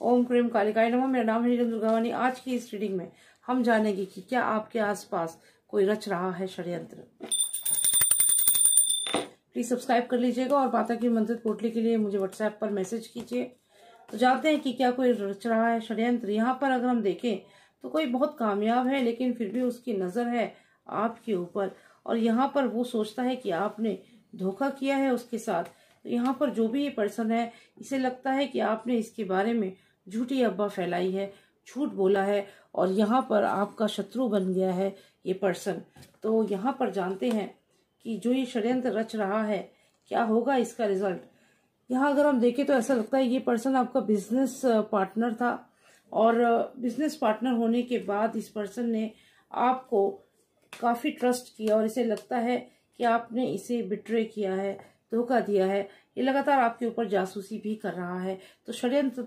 ओम cream कालिकाय नमः मेरा नाम है दुर्गावानी आज की इस रीडिंग में हम जानेंगे कि क्या आपके आसपास कोई रच रहा है षडयंत्र प्लीज सब्सक्राइब कर लीजिएगा और माता की मंत्रित पोटली के लिए मुझे व्हाट्सएप पर मैसेज कीजिए तो जानते हैं कि क्या कोई रच रहा है षडयंत्र यहाँ पर अगर हम देखें तो कोई बहुत कामयाब है लेकिन फिर भी उसकी नजर है आपके ऊपर और यहाँ पर वो सोचता है कि आपने धोखा किया है उसके साथ तो यहाँ पर जो भी ये पर्सन है इसे लगता है कि आपने इसके बारे में झूठी अब्बा फैलाई है झूठ बोला है और यहाँ पर आपका शत्रु बन गया है ये पर्सन तो यहाँ पर जानते हैं कि जो ये षड्यंत्र रच रहा है क्या होगा इसका रिजल्ट यहाँ अगर हम देखें तो ऐसा लगता है ये पर्सन आपका बिजनेस पार्टनर था और बिजनेस पार्टनर होने के बाद इस पर्सन ने आपको काफ़ी ट्रस्ट किया और इसे लगता है कि आपने इसे बिट्रे किया है धोखा दिया है ये लगातार आपके ऊपर जासूसी भी कर रहा है तो षड्यंत्र